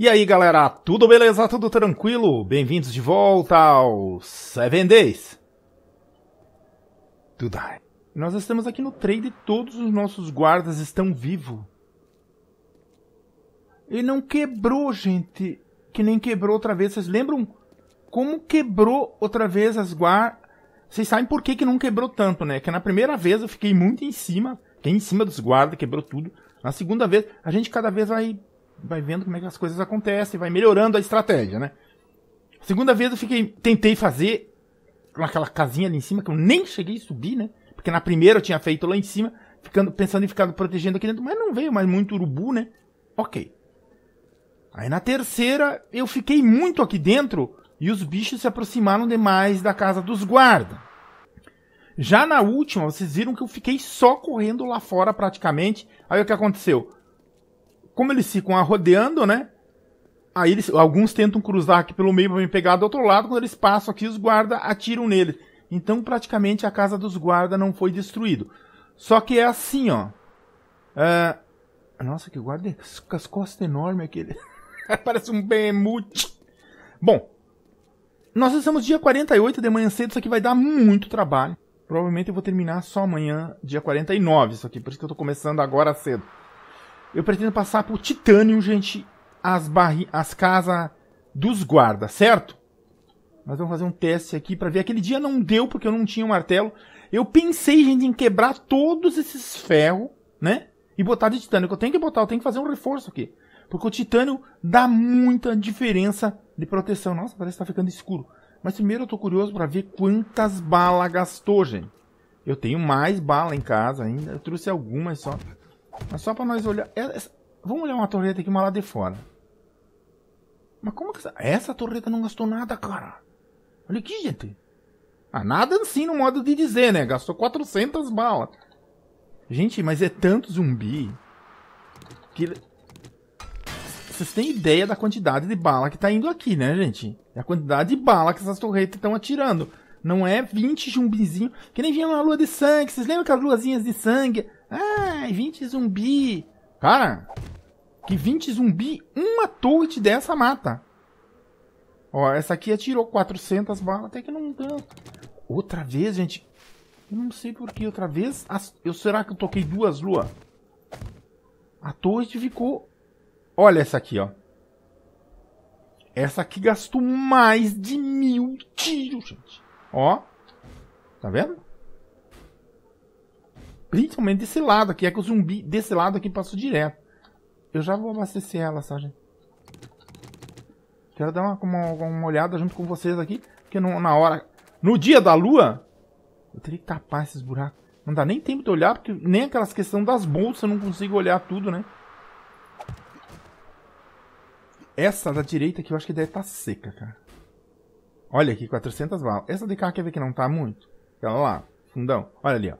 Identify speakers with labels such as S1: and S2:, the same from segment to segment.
S1: E aí galera, tudo beleza? Tudo tranquilo? Bem-vindos de volta ao 7 Days to Die. Nós estamos aqui no trade e todos os nossos guardas estão vivos. E não quebrou, gente, que nem quebrou outra vez. Vocês lembram como quebrou outra vez as guardas? Vocês sabem por que, que não quebrou tanto, né? Que na primeira vez eu fiquei muito em cima, fiquei em cima dos guardas, quebrou tudo. Na segunda vez, a gente cada vez vai vai vendo como é que as coisas acontecem, vai melhorando a estratégia, né? Segunda vez eu fiquei, tentei fazer naquela casinha ali em cima, que eu nem cheguei a subir, né? Porque na primeira eu tinha feito lá em cima, ficando, pensando em ficar protegendo aqui dentro, mas não veio mais muito urubu, né? Ok. Aí na terceira eu fiquei muito aqui dentro e os bichos se aproximaram demais da casa dos guardas. Já na última, vocês viram que eu fiquei só correndo lá fora praticamente. Aí o que aconteceu? como eles ficam arrodeando, né? Aí eles, alguns tentam cruzar aqui pelo meio para me pegar do outro lado. Quando eles passam aqui, os guardas atiram neles. Então, praticamente, a casa dos guardas não foi destruída. Só que é assim, ó. É... Nossa, que guarda com as costas enormes aquele. Parece um bemute. Bom, nós estamos dia 48 de manhã cedo. Isso aqui vai dar muito trabalho. Provavelmente eu vou terminar só amanhã, dia 49, isso aqui. Por isso que eu tô começando agora cedo. Eu pretendo passar por Titânio, gente, as, barri as casas dos guardas, certo? Nós vamos fazer um teste aqui para ver. Aquele dia não deu porque eu não tinha um martelo. Eu pensei, gente, em quebrar todos esses ferros, né? E botar de titânio. Eu tenho que botar, eu tenho que fazer um reforço aqui. Porque o titânio dá muita diferença de proteção. Nossa, parece que tá ficando escuro. Mas primeiro eu tô curioso para ver quantas balas gastou, gente. Eu tenho mais bala em casa ainda. Eu trouxe algumas só. Mas é só para nós olhar. Essa... É, é, vamos olhar uma torreta aqui, uma lá de fora. Mas como que essa, essa torreta não gastou nada, cara? Olha aqui, gente. Ah, nada assim no modo de dizer, né? Gastou 400 balas. Gente, mas é tanto zumbi que... Vocês têm ideia da quantidade de bala que tá indo aqui, né, gente? É a quantidade de bala que essas torretas estão atirando. Não é 20 zumbizinhos. Que nem vinha uma lua de sangue. Vocês lembram aquelas luazinhas de sangue? Ah, ai, ah, é 20 zumbi. Cara, que 20 zumbi, uma turret dessa mata. Ó, essa aqui atirou 400 balas, até que não tanto. Outra vez, gente. Eu não sei por que outra vez. As... Eu, será que eu toquei duas luas? A torre ficou... Olha essa aqui, ó. Essa aqui gastou mais de mil tiros, gente. Ó. Tá vendo? Principalmente desse lado aqui. É que o zumbi desse lado aqui passou direto. Eu já vou abastecer ela, sabe? Quero dar uma, uma, uma olhada junto com vocês aqui. Porque no, na hora... No dia da lua... Eu teria que tapar esses buracos. Não dá nem tempo de olhar, porque nem aquelas questões das bolsas eu não consigo olhar tudo, né? Essa da direita aqui eu acho que deve estar tá seca, cara. Olha aqui, 400 balas. Essa de cá quer ver que não tá muito? Aquela lá, fundão. Olha ali, ó.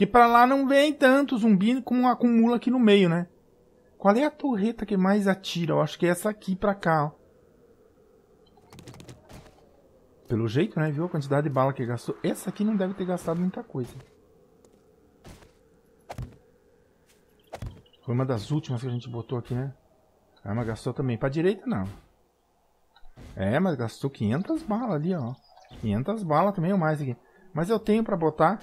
S1: Que para lá não vem tanto zumbi como acumula aqui no meio, né? Qual é a torreta que mais atira? Eu acho que é essa aqui pra cá, ó. Pelo jeito, né? Viu a quantidade de bala que gastou? Essa aqui não deve ter gastado muita coisa. Foi uma das últimas que a gente botou aqui, né? Ah, mas gastou também. Pra direita, não. É, mas gastou 500 balas ali, ó. 500 balas também ou mais aqui. Mas eu tenho pra botar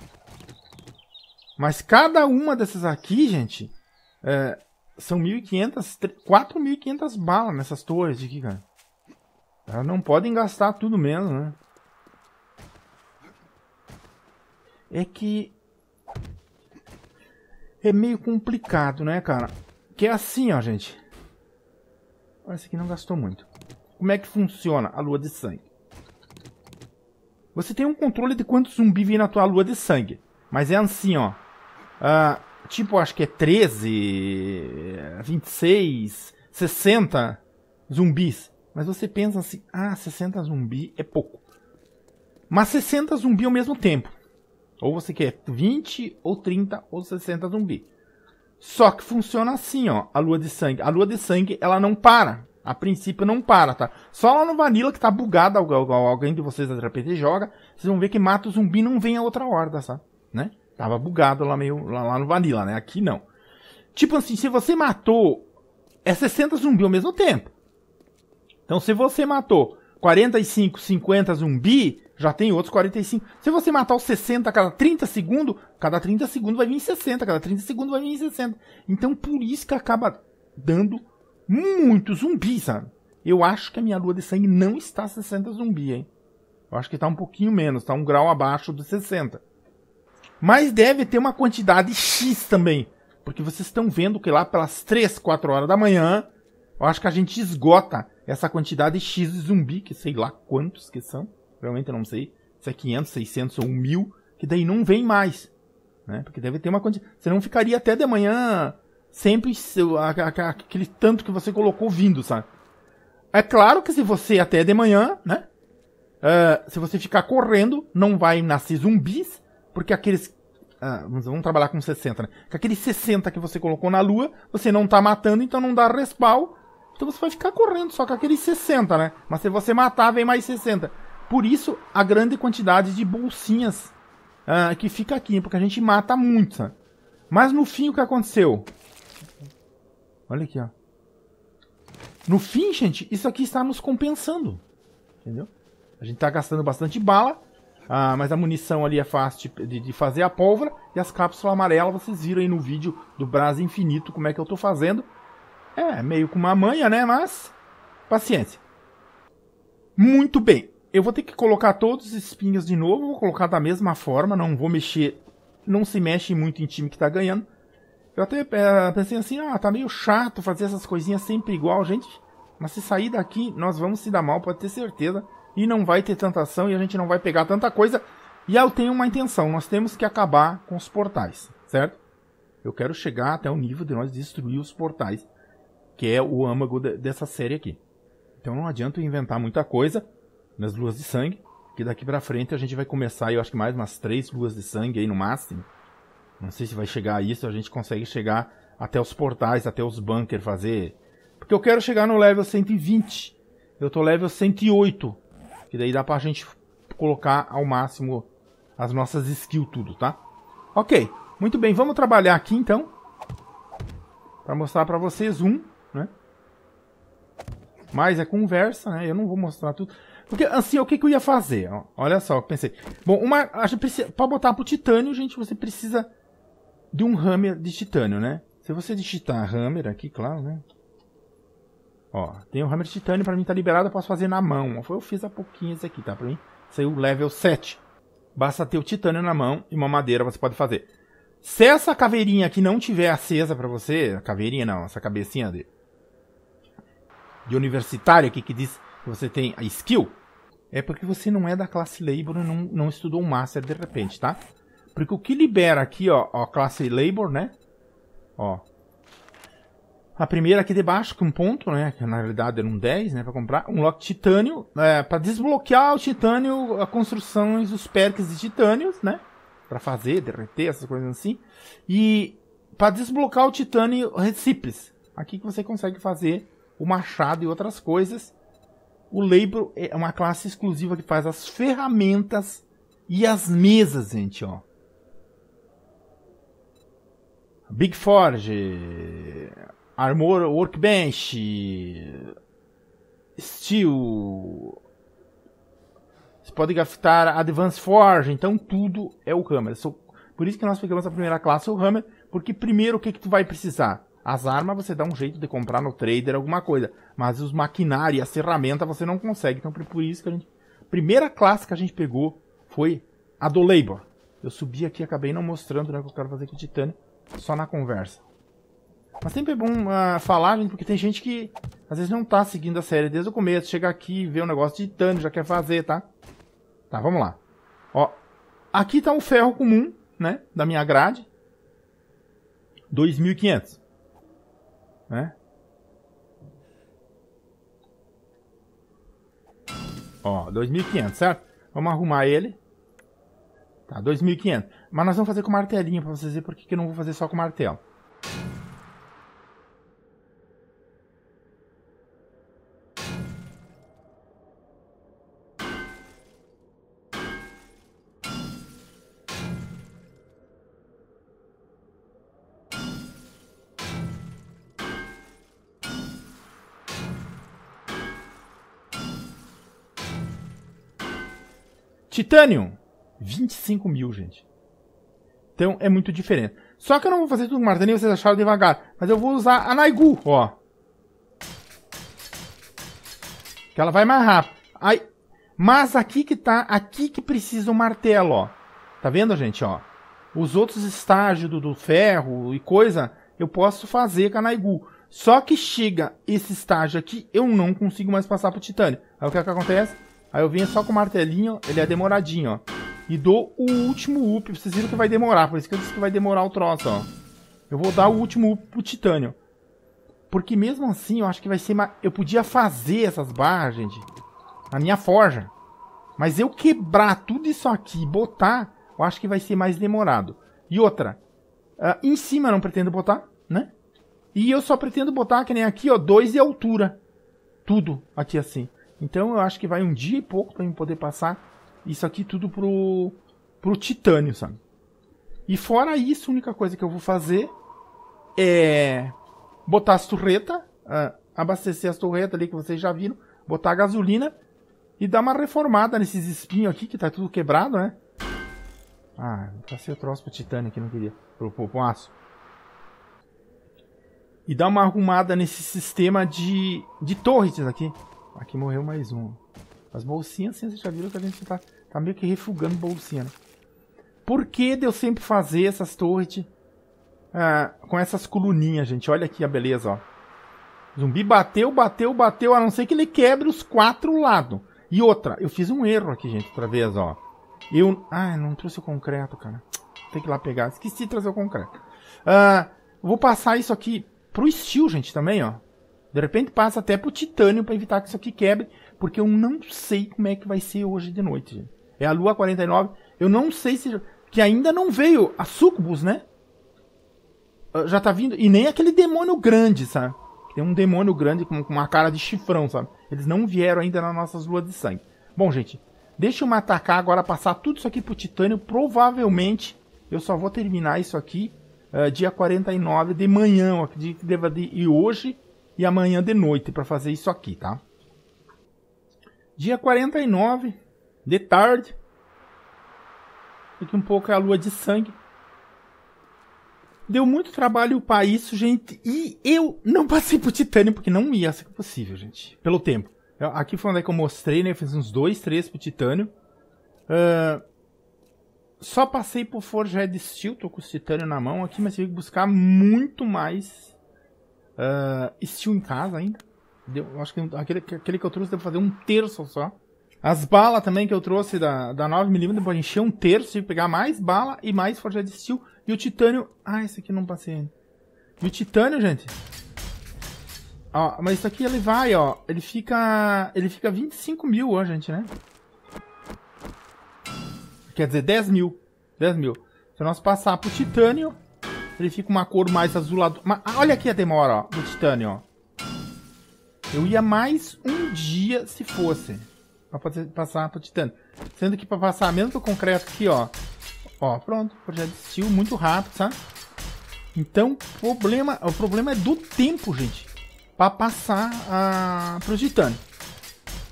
S1: mas cada uma dessas aqui, gente, é, são 1.500, 4.500 balas nessas torres aqui, cara. Elas não podem gastar tudo mesmo, né? É que... É meio complicado, né, cara? Que é assim, ó, gente. Esse aqui não gastou muito. Como é que funciona a lua de sangue? Você tem um controle de quanto zumbi vem na tua lua de sangue. Mas é assim, ó. Uh, tipo, acho que é 13, 26, 60 zumbis. Mas você pensa assim, ah, 60 zumbi é pouco. Mas 60 zumbi ao mesmo tempo. Ou você quer 20, ou 30, ou 60 zumbi. Só que funciona assim, ó, a lua de sangue. A lua de sangue, ela não para. A princípio não para, tá? Só lá no Vanilla que tá bugada, alguém de vocês da TRPT joga, vocês vão ver que mata o zumbi não vem a outra horda, sabe? Né? Tava bugado lá meio lá, lá, no Vanilla, né? Aqui não. Tipo assim, se você matou é 60 zumbi ao mesmo tempo. Então se você matou 45, 50 zumbi, já tem outros 45. Se você matar os 60 a cada 30 segundos, cada 30 segundos vai vir 60, cada 30 segundos vai vir 60. Então por isso que acaba dando muito zumbi, sabe? Eu acho que a minha lua de sangue não está 60 zumbi, hein? Eu acho que está um pouquinho menos, está um grau abaixo dos 60. Mas deve ter uma quantidade X também. Porque vocês estão vendo que lá pelas 3, 4 horas da manhã, eu acho que a gente esgota essa quantidade X de zumbi, que sei lá quantos que são, realmente eu não sei, se é 500, 600 ou 1000, que daí não vem mais. Né? Porque deve ter uma quantidade. Você não ficaria até de manhã sempre aquele tanto que você colocou vindo, sabe? É claro que se você até de manhã, né? Uh, se você ficar correndo, não vai nascer zumbis, porque aqueles. Ah, vamos trabalhar com 60, né? Que aqueles 60 que você colocou na lua, você não tá matando, então não dá respawn. Então você vai ficar correndo só com aqueles 60, né? Mas se você matar, vem mais 60. Por isso, a grande quantidade de bolsinhas ah, que fica aqui, porque a gente mata muito. Sabe? Mas no fim, o que aconteceu? Olha aqui, ó. No fim, gente, isso aqui está nos compensando. Entendeu? A gente está gastando bastante bala, ah, mas a munição ali é fácil de, de, fazer a pólvora. E as cápsulas amarelas, vocês viram aí no vídeo do Brás Infinito como é que eu tô fazendo. É, meio com uma manha, né? Mas, paciência. Muito bem. Eu vou ter que colocar todos os espinhos de novo. Vou colocar da mesma forma. Não vou mexer. Não se mexe muito em time que tá ganhando. Eu até é, pensei assim, ah, tá meio chato fazer essas coisinhas sempre igual, gente. Mas se sair daqui, nós vamos se dar mal, pode ter certeza e não vai ter tanta ação e a gente não vai pegar tanta coisa. E eu tenho uma intenção, nós temos que acabar com os portais, certo? Eu quero chegar até o nível de nós destruir os portais, que é o âmago de, dessa série aqui. Então não adianta inventar muita coisa nas luas de sangue, que daqui para frente a gente vai começar, eu acho que mais umas três luas de sangue aí no máximo. Não sei se vai chegar a isso, a gente consegue chegar até os portais, até os bunker fazer. Porque eu quero chegar no level 120. Eu tô level 108. Que daí dá pra gente colocar ao máximo as nossas skills tudo, tá? Ok, muito bem, vamos trabalhar aqui então. Pra mostrar pra vocês um, né? Mas é conversa, né? Eu não vou mostrar tudo. Porque, assim, o que, que eu ia fazer? olha só, pensei. Bom, uma, a gente precisa, pra botar pro titânio, gente, você precisa de um hammer de titânio, né? Se você digitar hammer aqui, claro, né? Ó, tem o Hammer Titânio, pra mim tá liberado, eu posso fazer na mão. Foi eu fiz há pouquinho isso aqui, tá? Pra mim saiu é level 7. Basta ter o titânio na mão e uma madeira você pode fazer. Se essa caveirinha aqui não tiver acesa para você, caveirinha não, essa cabecinha de, de universitário aqui que diz que você tem a skill, é porque você não é da classe Labor e não, não estudou um Master de repente, tá? Porque o que libera aqui, ó, a classe Labor, né? Ó, a primeira aqui debaixo, com um ponto, né? Que na realidade era um 10, né? Pra comprar. Um lote titânio. É, desbloquear o titânio, a construção os perks de titânios, né? Pra fazer, derreter, essas coisas assim. E para desbloquear o titânio recipes Aqui que você consegue fazer o machado e outras coisas. O Labro é uma classe exclusiva que faz as ferramentas e as mesas, gente, ó. Big Forge. Armor Workbench, Steel, você pode gastar Advanced Forge, então tudo é o Hammer. Por isso que nós pegamos a primeira classe, o Hammer, porque primeiro o que, que tu vai precisar? As armas você dá um jeito de comprar no trader alguma coisa, mas os maquinários, as ferramentas você não consegue. Então por isso que a gente... Primeira classe que a gente pegou foi a do Labor. Eu subi aqui, acabei não mostrando né, o que eu quero fazer com o Titânio, só na conversa. Mas sempre é bom uh, falar, gente, né, porque tem gente que às vezes não tá seguindo a série desde o começo. Chega aqui, vê um negócio de dano, já quer fazer, tá? Tá, vamos lá. Ó, aqui tá o ferro comum, né? Da minha grade. 2.500. Né? Ó, 2.500, certo? Vamos arrumar ele. Tá, 2.500. Mas nós vamos fazer com martelinho pra vocês verem porque que eu não vou fazer só com martelo. Titanium, 25 mil, gente. Então é muito diferente. Só que eu não vou fazer tudo com martelinho, vocês acharam devagar. Mas eu vou usar a Naigu, ó. Que ela vai mais rápido. Ai, mas aqui que tá, aqui que precisa o martelo, ó. Tá vendo, gente, ó? Os outros estágios do, do ferro e coisa, eu posso fazer com a Naigu. Só que chega esse estágio aqui, eu não consigo mais passar pro titânio. Aí o que, é que acontece? Aí eu venho só com o martelinho, ele é demoradinho, ó. E dou o último up, vocês viram que vai demorar, por isso que eu disse que vai demorar o troço, ó. Eu vou dar o último up pro titânio. Porque mesmo assim, eu acho que vai ser... mais, Eu podia fazer essas barras, gente, na minha forja. Mas eu quebrar tudo isso aqui e botar, eu acho que vai ser mais demorado. E outra, uh, em cima eu não pretendo botar, né? E eu só pretendo botar, que nem aqui, ó, dois de altura. Tudo aqui assim. Então eu acho que vai um dia e pouco para mim poder passar isso aqui tudo pro, pro titânio, sabe? E fora isso, a única coisa que eu vou fazer é botar as torretas, ah, abastecer as torretas ali que vocês já viram, botar a gasolina e dar uma reformada nesses espinhos aqui, que tá tudo quebrado, né? Ah, passei tá o troço pro titânio que não queria, pro, pro, pro aço. E dar uma arrumada nesse sistema de, de torres aqui. Aqui morreu mais um. As bolsinhas, sim, vocês já viram que a gente tá, tá meio que refugando bolsinha. Né? Por que deu sempre fazer essas torres ah, com essas coluninhas, gente? Olha aqui a beleza, ó. Zumbi bateu, bateu, bateu, a não ser que ele quebre os quatro lados. E outra, eu fiz um erro aqui, gente, outra vez, ó. Eu... Ah, não trouxe o concreto, cara. Tem que ir lá pegar. Esqueci de trazer o concreto. Ah, vou passar isso aqui pro estilo, gente, também, ó. De repente passa até pro titânio para evitar que isso aqui quebre, porque eu não sei como é que vai ser hoje de noite. Gente. É a Lua 49. Eu não sei se. Que ainda não veio a Sucubus, né? Ah, já tá vindo. E nem aquele demônio grande, sabe? Tem um demônio grande com, com uma cara de chifrão, sabe? Eles não vieram ainda nas nossas luas de sangue. Bom, gente, deixa eu me atacar agora, passar tudo isso aqui pro Titânio. Provavelmente eu só vou terminar isso aqui uh, dia 49 de manhã, eu acredito que deva de. E hoje e amanhã de noite para fazer isso aqui, tá? Dia 49, de tarde. Daqui um pouco é a lua de sangue. Deu muito trabalho upar isso, gente. E eu não passei pro titânio, porque não ia ser possível, gente. Pelo tempo. Eu, aqui foi onde é que eu mostrei, né? Eu fiz uns dois, três pro titânio. Uh, ah, só passei por de Steel, tô com o titânio na mão aqui, mas tive que buscar muito mais Uh, Steel em casa ainda. Deu, acho que aquele, aquele que eu trouxe deu pra fazer um terço só. As balas também que eu trouxe da, da 9mm, depois encher um terço, tive pegar mais bala e mais forja de steel. E o titânio... Ah, esse aqui não passei ainda. E o titânio, gente... Ó, mas isso aqui ele vai, ó. Ele fica... Ele fica 25 mil, ó, gente, né? Quer dizer, 10 mil. 10 mil. Se nós passar pro titânio... Ele fica uma cor mais azulado. Mas, ah, olha aqui a demora, ó, do titânio, ó. Eu ia mais um dia se fosse. Pra passar passar pro titânio. Sendo que pra passar mesmo pro concreto aqui, ó. Ó, pronto. Projeto de estilo muito rápido, sabe? Então, problema, o problema é do tempo, gente. Pra passar a, pro titânio.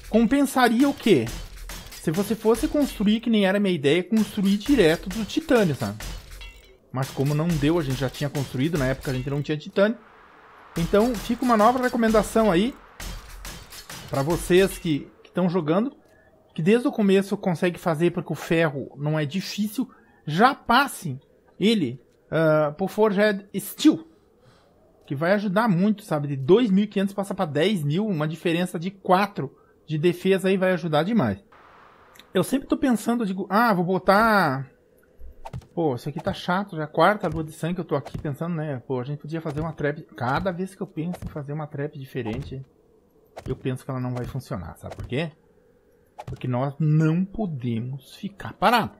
S1: Compensaria o quê? Se você fosse construir, que nem era a minha ideia, construir direto do titânio, sabe? Mas como não deu, a gente já tinha construído, na época a gente não tinha titânio. Então fica uma nova recomendação aí para vocês que estão jogando, que desde o começo consegue fazer porque o ferro não é difícil, já passe ele uh, por Forged Steel, que vai ajudar muito, sabe? De 2.500 passa para 10.000, uma diferença de 4 de defesa aí vai ajudar demais. Eu sempre estou pensando, digo, ah, vou botar Pô, isso aqui tá chato, já é a quarta lua de sangue que eu tô aqui pensando, né? Pô, a gente podia fazer uma trap... Cada vez que eu penso em fazer uma trap diferente, eu penso que ela não vai funcionar, sabe por quê? Porque nós não podemos ficar parado.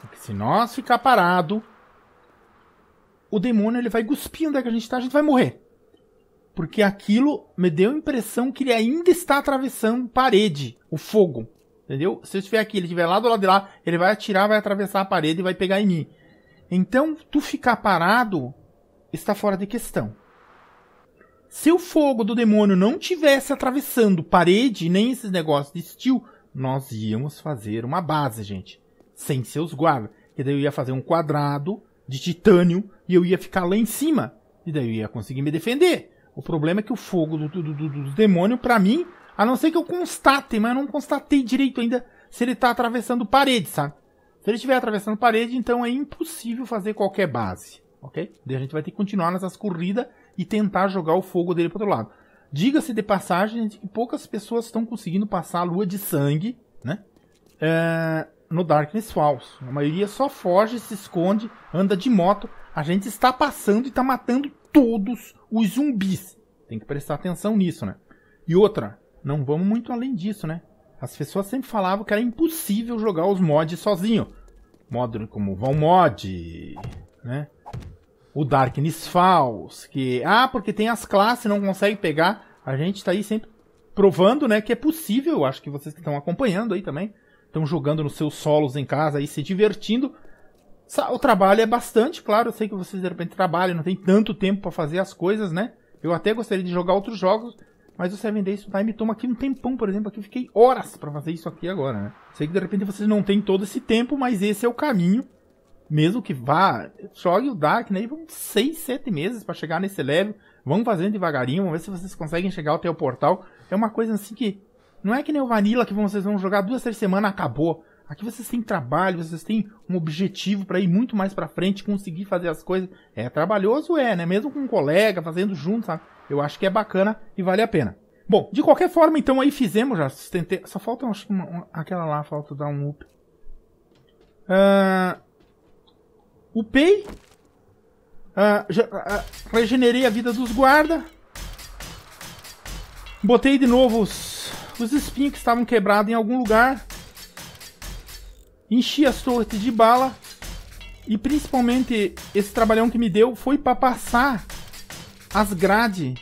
S1: Porque se nós ficar parado, o demônio ele vai cuspir onde é que a gente tá, a gente vai morrer. Porque aquilo me deu a impressão que ele ainda está atravessando parede, o fogo. Entendeu? Se eu estiver aqui, ele estiver lá do lado de lá, ele vai atirar, vai atravessar a parede e vai pegar em mim. Então, tu ficar parado está fora de questão. Se o fogo do demônio não tivesse atravessando parede, nem esses negócios de steel, nós íamos fazer uma base, gente. Sem seus guardas. Que daí eu ia fazer um quadrado de titânio e eu ia ficar lá em cima. E daí eu ia conseguir me defender. O problema é que o fogo do, do, do, do demônio, para mim, a não ser que eu constate, mas eu não constatei direito ainda se ele está atravessando parede, sabe? Se ele estiver atravessando parede, então é impossível fazer qualquer base, ok? Daí a gente vai ter que continuar nessas corridas e tentar jogar o fogo dele para outro lado. Diga-se de passagem de que poucas pessoas estão conseguindo passar a lua de sangue, né? É, no Darkness Falls. A maioria só foge, se esconde, anda de moto. A gente está passando e está matando todos os zumbis. Tem que prestar atenção nisso, né? E outra, não vamos muito além disso, né? As pessoas sempre falavam que era impossível jogar os mods sozinho. mods como Vão Mod, né? O Darkness Falls, que... Ah, porque tem as classes, não consegue pegar. A gente tá aí sempre provando, né, que é possível. Acho que vocês que estão acompanhando aí também, estão jogando nos seus solos em casa aí, se divertindo. O trabalho é bastante, claro, eu sei que vocês de repente trabalham, não tem tanto tempo para fazer as coisas, né? Eu até gostaria de jogar outros jogos, mas o Seven Days to Time toma aqui um tempão, por exemplo, aqui eu fiquei horas para fazer isso aqui agora, né? Sei que de repente vocês não têm todo esse tempo, mas esse é o caminho. Mesmo que vá, jogue o Dark né? Vamos 6, 7 meses para chegar nesse level. Vamos fazendo devagarinho, vamos ver se vocês conseguem chegar até o portal. É uma coisa assim que não é que nem o Vanilla que vocês vão jogar duas, três semanas, acabou. Aqui vocês têm trabalho, vocês têm um objetivo para ir muito mais para frente, conseguir fazer as coisas. É trabalhoso, é, né? Mesmo com um colega, fazendo junto, sabe? Eu acho que é bacana e vale a pena. Bom, de qualquer forma, então aí fizemos já. Só falta uma, uma, aquela lá, falta dar um up. Uh, upei. Uh, já, uh, regenerei a vida dos guarda. Botei de novo os, os espinhos que estavam quebrados em algum lugar. Enchi as torres de bala. E principalmente esse trabalhão que me deu foi para passar as grade.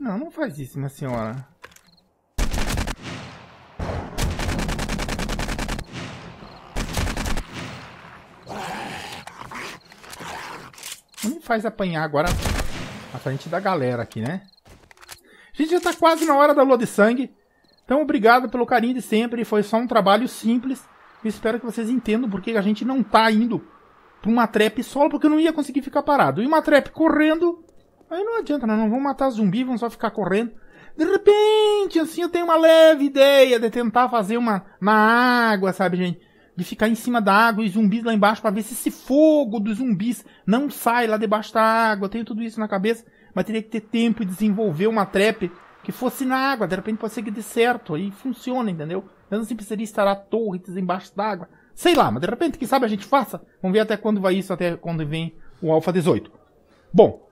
S1: Não, não faz isso, minha senhora. Não me faz apanhar agora a frente da galera aqui, né? gente já tá quase na hora da lua de sangue. Então, obrigado pelo carinho de sempre. Foi só um trabalho simples. espero que vocês entendam porque a gente não tá indo pra uma trap solo, porque eu não ia conseguir ficar parado. E uma trap correndo, aí não adianta, não, não vamos matar zumbi, vamos só ficar correndo. De repente, assim, eu tenho uma leve ideia de tentar fazer uma na água, sabe, gente? De ficar em cima da água e zumbis lá embaixo para ver se esse fogo dos zumbis não sai lá debaixo da água. Eu tenho tudo isso na cabeça, mas teria que ter tempo e desenvolver uma trap que fosse na água. De repente pode ser que dê certo, aí funciona, entendeu? não assim precisaria estar a torre embaixo d'água. Sei lá, mas de repente, quem sabe a gente faça. Vamos ver até quando vai isso, até quando vem o Alpha 18. Bom,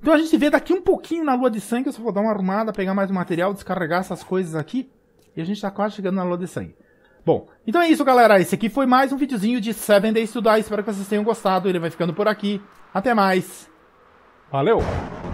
S1: então a gente vê daqui um pouquinho na lua de sangue. Eu só vou dar uma arrumada, pegar mais material, descarregar essas coisas aqui. E a gente tá quase chegando na lua de sangue. Bom, então é isso, galera. Esse aqui foi mais um videozinho de 7 Days to Die. Espero que vocês tenham gostado. Ele vai ficando por aqui. Até mais. Valeu!